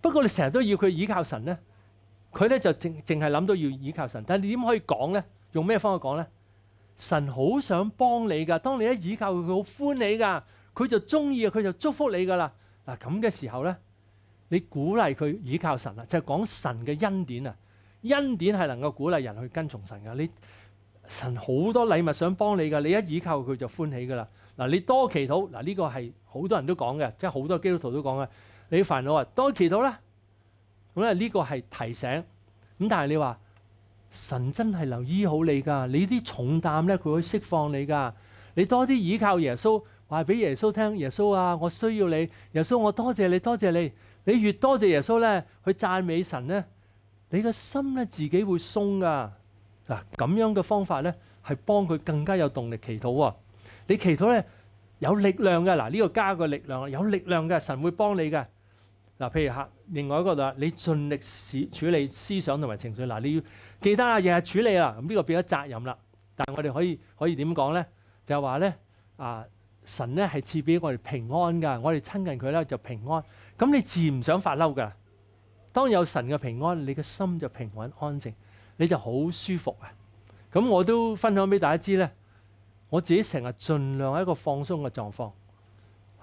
不過你成日都要佢倚靠神咧，佢咧就淨淨係諗到要倚靠神，但係你點可以講咧？用咩方法講咧？神好想幫你噶，當你一倚靠佢，佢好歡喜噶，佢就中意佢就祝福你噶啦。嗱咁嘅時候咧，你鼓勵佢倚靠神啊，就係講神嘅恩典啊，恩典係能夠鼓勵人去跟從神噶。你神好多禮物想幫你噶，你一倚靠佢就歡喜噶啦。嗱你多祈禱，嗱呢個係好多人都講嘅，即係好多基督徒都講嘅。你煩惱啊，多祈禱啦，咁咧呢個係提醒。咁但係你話？神真系留意好你噶，你啲重担咧佢会释放你噶。你多啲依靠耶稣，话俾耶稣听，耶稣啊，我需要你，耶稣我多谢你，多谢你。你越多谢耶稣咧，去赞美神咧，你个心咧自己会松噶。嗱，咁样嘅方法咧系帮佢更加有动力祈祷啊。你祈祷咧有力量嘅，嗱呢个加个力量有力量嘅神会帮你嘅。嗱，譬如吓。另外一個係你盡力思處理思想同埋情緒，嗱你要記得啊，日日處理啦，咁呢個變咗責任啦。但係我哋可以可以點講咧？就係話咧，啊神咧係賜俾我哋平安㗎，我哋親近佢咧就平安。咁你自然唔想發嬲㗎。當有神嘅平安，你嘅心就平穩安靜，你就好舒服啊。咁我都分享俾大家知咧，我自己成日盡量喺一個放鬆嘅狀況。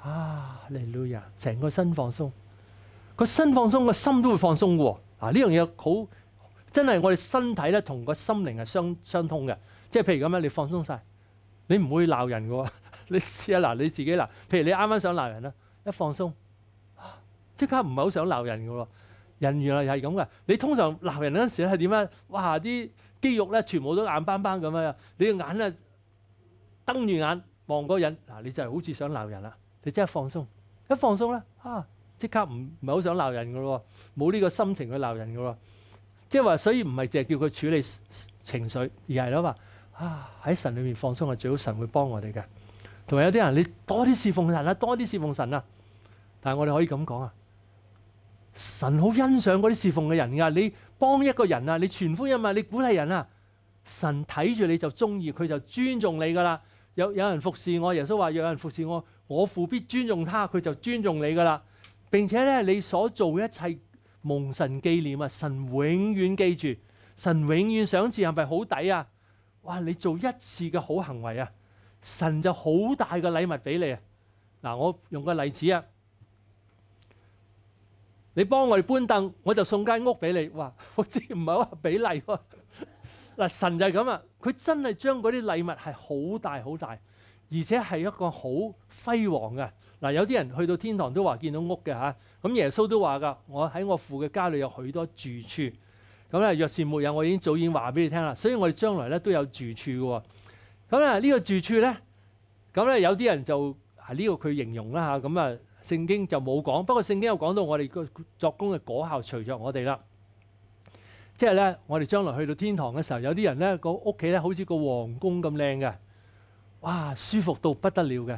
啊，嚟 l i 啊，成個身放鬆。個身放鬆，個心都會放鬆嘅喎。啊，呢樣嘢好真係，我哋身體咧同個心靈係相相通嘅。即係譬如咁樣，你放鬆晒，你唔會鬧人嘅喎。你試下嗱，你自己嗱，譬如你啱啱想鬧人啦，一放鬆，即刻唔係好想鬧人嘅喎。人原來係咁嘅。你通常鬧人嗰陣時咧係點咧？哇！啲肌肉咧全部都硬邦邦咁樣，你嘅眼咧瞪住眼望嗰個人，嗱你就係好似想鬧人啦。你即刻放鬆，一放鬆咧啊！即刻唔唔係好想鬧人噶咯，冇呢個心情去鬧人噶喎。即係話，所以唔係淨係叫佢處理情緒，而係咧話啊喺神裏面放鬆係最好，神會幫我哋嘅。同埋有啲人，你多啲侍奉神啊，多啲侍奉神啊。但係我哋可以咁講啊，神好欣賞嗰啲侍奉嘅人㗎。你幫一個人啊，你傳福音啊，你鼓勵人啊，神睇住你就中意，佢就尊重你㗎啦。有有人服侍我，耶穌話：，有人服侍我，我必尊重他，佢就尊重你㗎啦。并且咧，你所做一切蒙神纪念啊，神永远记住，神永远赏赐，系咪好抵啊？哇！你做一次嘅好行为啊，神就好大嘅礼物俾你啊！嗱，我用个例子啊，你帮我哋搬凳，我就送间屋俾你。哇！我知唔系话俾例喎，嗱，神就系咁啊，佢真系将嗰啲礼物系好大好大，而且系一个好辉煌嘅。嗱，有啲人去到天堂都話見到屋嘅嚇，咁耶穌都話噶，我喺我父嘅家裏有許多住處。咁咧，若是沒有，我已經早已話俾你聽啦。所以我哋將來咧都有住處嘅。咁咧呢個住處咧，咁咧有啲人就係呢個佢形容啦嚇。咁啊聖經就冇講，不過聖經有講到我哋個作工嘅果效隨着我哋啦。即係咧，我哋將來去到天堂嘅時候，有啲人咧個屋企咧好似個皇宮咁靚嘅，哇，舒服到不得了嘅。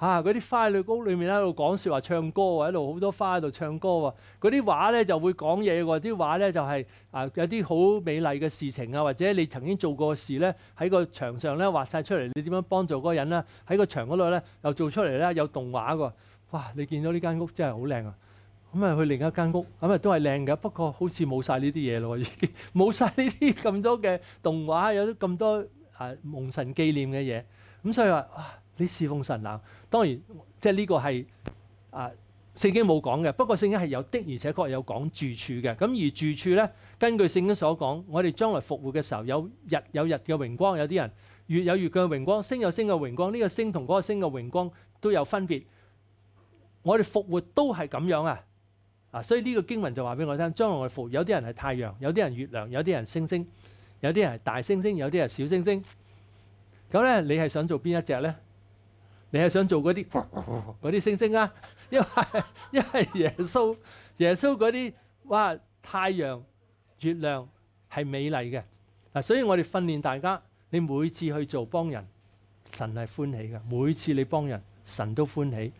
啊！嗰啲花喺屋裏面喺度講説話、唱歌喎，喺度好多花喺度唱歌喎。嗰啲畫咧就會講嘢喎，啲畫咧就係啊有啲好美麗嘅事情啊，或者你曾經做過事咧喺個牆上咧畫晒出嚟，你點樣幫助嗰個人咧？喺個牆嗰度咧又做出嚟咧有動畫喎。哇！你見到呢間屋真係好靚啊！咁啊去另一間屋，咁啊都係靚㗎，不過好似冇晒呢啲嘢咯，已經冇晒呢啲咁多嘅動畫，有咁多啊夢神紀念嘅嘢。咁所以話。你侍奉神啊？當然即係呢個係啊聖經冇講嘅。不過聖經係有的，而且確有講住處嘅。咁而住處咧，根據聖經所講，我哋將來復活嘅時候，有日有日嘅榮光，有啲人月有月嘅榮光，星有星嘅榮光。呢個星同嗰個星嘅榮光都有分別。我哋復活都係咁樣啊啊！所以呢個經文就話俾我聽，將來復有啲人係太陽，有啲人月亮，有啲人星星，有啲係大星星，有啲係小星星。咁咧，你係想做邊一隻咧？你係想做嗰啲 嗰啲星星啊？因為 因為耶穌耶穌嗰啲哇，太陽月亮係美麗嘅嗱，所以我哋訓練大家，你每次去做幫人，神係歡喜嘅。每次你幫人，神都歡喜。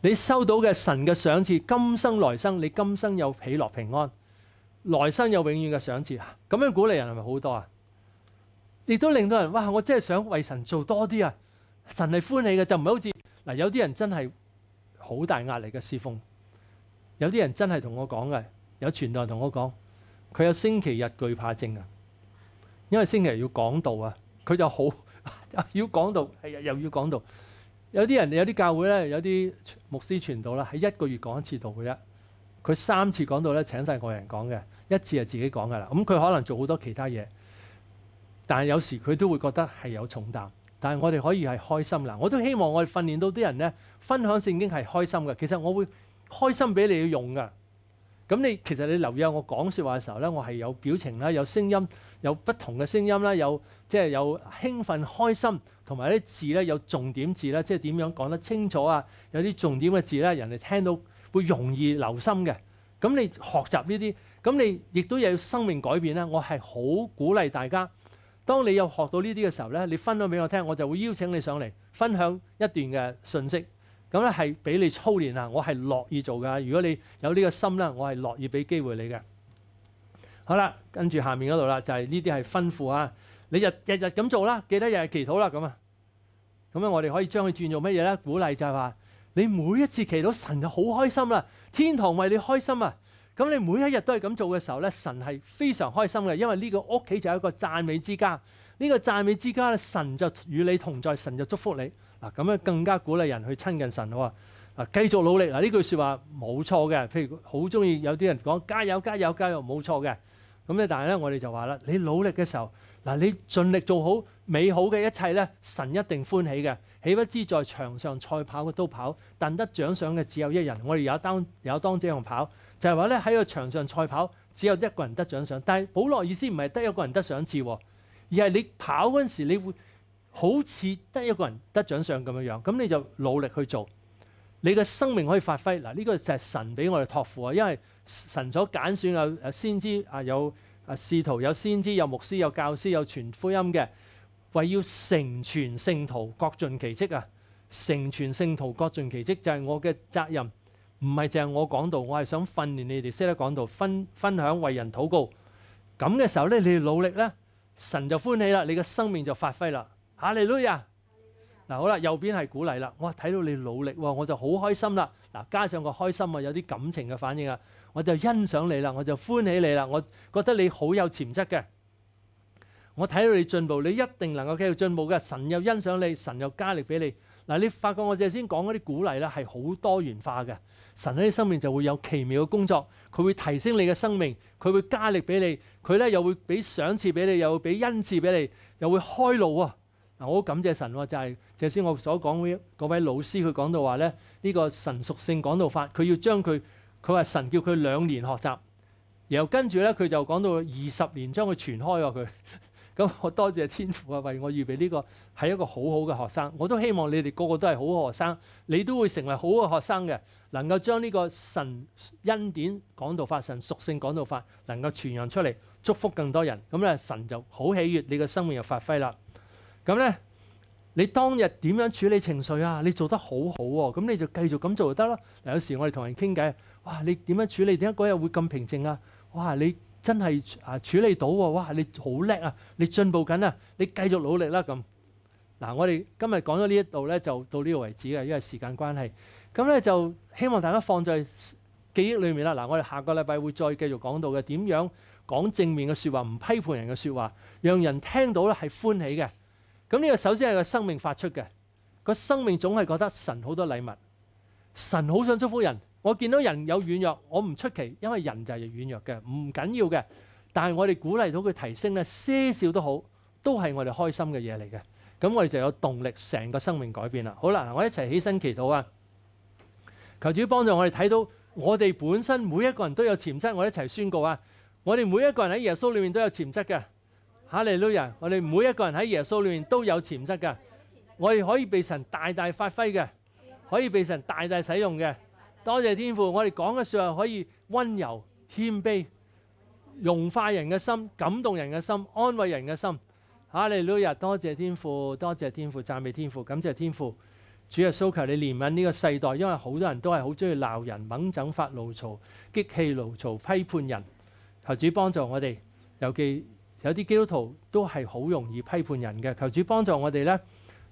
你收到嘅神嘅賞賜，今生來生，你今生有喜樂平安，來生有永遠嘅賞賜啊！咁樣鼓勵人係咪好多啊？亦都令到人哇！我真係想為神做多啲啊！神系歡喜嘅，就唔係好似嗱，有啲人真係好大壓力嘅侍奉。有啲人真係同我講嘅，有傳道人同我講，佢有星期日惧怕症啊，因為星期日要講道啊，佢就好 要講道，系啊，又要講道。有啲人有啲教會咧，有啲牧師傳道啦，喺一個月講一次道嘅啫。佢三次講道咧，請晒外人講嘅，一次係自己講嘅啦。咁佢可能做好多其他嘢，但係有時佢都會覺得係有重擔。但係我哋可以係開心啦！我都希望我哋訓練到啲人咧，分享聖經係開心嘅。其實我會開心俾你用噶。咁你其實你留意下我講说話嘅時候咧，我係有表情啦，有聲音，有不同嘅聲音啦，有即係有興奮、開心，同埋啲字咧有重點字啦，即係點樣講得清楚啊？有啲重點嘅字咧，人哋聽到會容易留心嘅。咁你學習呢啲，咁你亦都有生命改變咧。我係好鼓勵大家。當你有學到呢啲嘅時候咧，你分享俾我聽，我就會邀請你上嚟分享一段嘅信息。咁咧係俾你操練啊，我係樂意做噶。如果你有呢個心啦，我係樂意俾機會你嘅。好啦，跟住下面嗰度啦，就係呢啲係吩咐啊！你日日日咁做啦，記得日日祈禱啦，咁啊，咁咧我哋可以將佢轉做乜嘢咧？鼓勵就係話，你每一次祈禱，神就好開心啦，天堂為你開心啊！咁你每一日都係咁做嘅時候咧，神係非常開心嘅，因為呢個屋企就係一個讚美之家。呢個讚美之家咧，神就與你同在，神就祝福你。嗱，咁樣更加鼓勵人去親近神。我話繼續努力。嗱，呢句説話冇錯嘅。譬如好中意有啲人講加油、加油、加油，冇錯嘅。咁咧，但係咧，我哋就話啦，你努力嘅時候，嗱，你盡力做好美好嘅一切咧，神一定歡喜嘅。岂不知在場上賽跑嘅都跑，但得獎賞嘅只有一人。我哋有當有當這樣跑。就係話咧喺個場上賽跑，只有一個人得獎賞。但係保羅意思唔係得一個人得上一次，而係你跑嗰陣時，你會好似得一個人得獎賞咁樣樣。咁你就努力去做，你嘅生命可以發揮。嗱，呢個就係神俾我哋托付啊，因為神所揀選有先知啊，有仕徒，有先知，有牧師，有教師，有傳福音嘅，為要成全聖徒，各盡其職啊！成全聖徒，各盡其職就係我嘅責任。唔係净係我講道，我係想訓練你哋識得講道，分分享為人祷告。咁嘅時候咧，你哋努力咧，神就歡喜啦，你嘅生命就發揮啦。哈你路啊？嗱，好啦，右邊係鼓勵啦。我睇到你努力我就好開心啦。嗱，加上個開心啊，有啲感情嘅反應啊，我就欣賞你啦，我就歡喜你啦，我覺得你好有潛質嘅。我睇到你進步，你一定能夠繼續進步嘅。神又欣賞你，神又加力俾你。嗱，你發覺我哋先講嗰啲鼓勵咧，係好多元化嘅。神喺啲生命就會有奇妙嘅工作，佢會提升你嘅生命，佢會加力俾你，佢咧又會俾賞賜俾你，又會俾恩賜俾你，又會開路啊！嗱，我好感謝神喎，就係就先我所講嗰位老師佢講到話咧，呢個神屬性講到法，佢要將佢，佢話神叫佢兩年學習，然後跟住咧佢就講到二十年將佢傳開喎佢。咁我多謝天父啊，為我預備呢個係一個好好嘅學生。我都希望你哋個個都係好學生，你都會成為好嘅學生嘅，能夠將呢個神恩典講到法、神屬性講到法，能夠傳揚出嚟，祝福更多人。咁咧神就好喜悦你嘅生命又發揮啦。咁咧你當日點樣處理情緒啊？你做得好好喎，咁你就繼續咁做就得啦。嗱有時我哋同人傾偈，哇你點樣處理？點解嗰日會咁平靜啊？哇你！真係啊處理到喎，哇！你好叻啊，你進步緊啊，你繼續努力啦咁。嗱，我哋今日講咗呢一度咧，就到呢度為止嘅，因為時間關係。咁咧就希望大家放在記憶裏面啦。嗱，我哋下個禮拜會再繼續講到嘅，點樣講正面嘅説話，唔批判人嘅説話，讓人聽到咧係歡喜嘅。咁呢個首先係個生命發出嘅，個生命總係覺得神好多禮物，神好想祝福人。我見到人有軟弱，我唔出奇，因為人就係軟弱嘅，唔緊要嘅。但係我哋鼓勵到佢提升咧，些少都好，都係我哋開心嘅嘢嚟嘅。咁我哋就有動力，成個生命改變啦。好啦，我一齊起身祈禱啊！求主幫助我哋睇到我哋本身每一個人都有潛質。我一齊宣告啊！我哋每一個人喺耶穌裏面都有潛質嘅。哈利 l 亞！我哋每一個人喺耶穌裏面都有潛質嘅。我哋可以被神大大發揮嘅，可以被神大大使用嘅。多謝天父，我哋講嘅说话可以温柔謙卑，融化人嘅心，感動人嘅心，安慰人嘅心。啊，你路一多謝天父，多謝天父讚美天父，感謝天父。主日蘇求你怜悯呢個世代，因為好多人都係好中意鬧人、猛整發怒、嘈激氣、怒嘈批判人。求主幫助我哋，尤其有啲基督徒都係好容易批判人嘅。求主幫助我哋咧，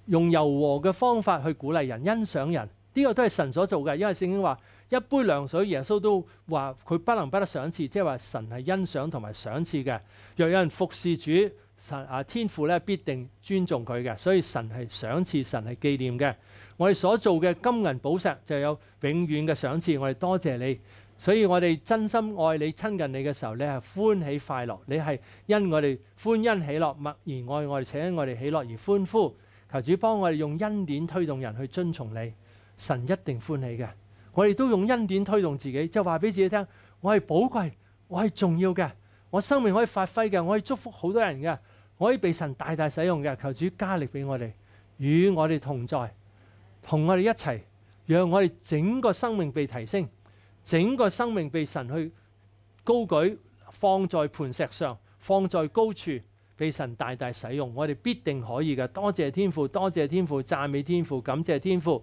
用柔和嘅方法去鼓勵人、欣賞人。呢個都係神所做嘅，因為聖經話一杯涼水，耶穌都話佢不能不得賞賜，即係話神係欣賞同埋賞賜嘅。若有人服侍主，神啊天父咧必定尊重佢嘅，所以神係賞賜，神係紀念嘅。我哋所做嘅金銀寶石就有永遠嘅賞賜，我哋多謝你。所以我哋真心愛你、親近你嘅時候，你係歡喜快樂，你係因我哋歡欣喜樂，默然愛我哋，且我哋喜樂而歡呼。求主幫我哋用恩典推動人去遵從你。神一定歡喜嘅，我哋都用恩典推動自己，即係話俾自己聽：我係寶貴，我係重要嘅，我生命可以發揮嘅，我可以祝福好多人嘅，我可以被神大大使用嘅。求主加力俾我哋，與我哋同在，同我哋一齊，讓我哋整個生命被提升，整個生命被神去高舉，放在磐石上，放在高處，被神大大使用。我哋必定可以嘅。多謝天父，多謝天父，讚美天父，感謝天父。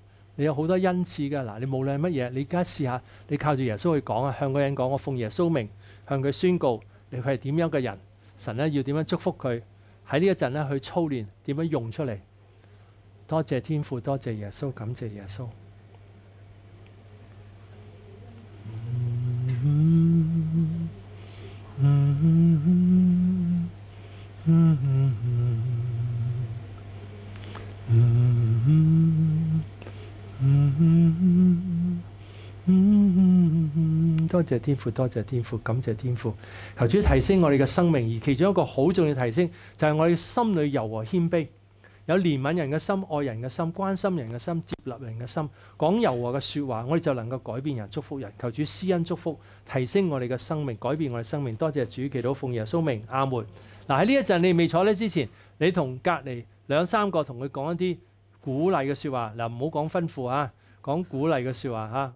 你有好多恩赐噶，嗱，你无论乜嘢，你而家试下，你靠住耶稣去讲啊，向嗰人讲我奉耶稣命，向佢宣告，你佢系点样嘅人，神咧要点样祝福佢，喺呢一阵咧去操练，点样用出嚟，多谢天父，多谢耶稣，感谢耶稣。嗯多谢天父，多谢天父，感谢天父，求主提升我哋嘅生命而其中一个好重要提升就系我哋心里柔和谦卑，有怜悯人嘅心、爱人嘅心、关心人嘅心、接纳人嘅心、讲柔和嘅说话，我哋就能够改变人、祝福人。求主施恩祝福，提升我哋嘅生命，改变我哋生命。多谢主，祈祷奉耶稣名，阿门。嗱喺呢一阵你未坐呢之前，你同隔篱两三个同佢讲一啲。鼓勵嘅説話嗱，唔好講吩咐啊，講鼓勵嘅説話啊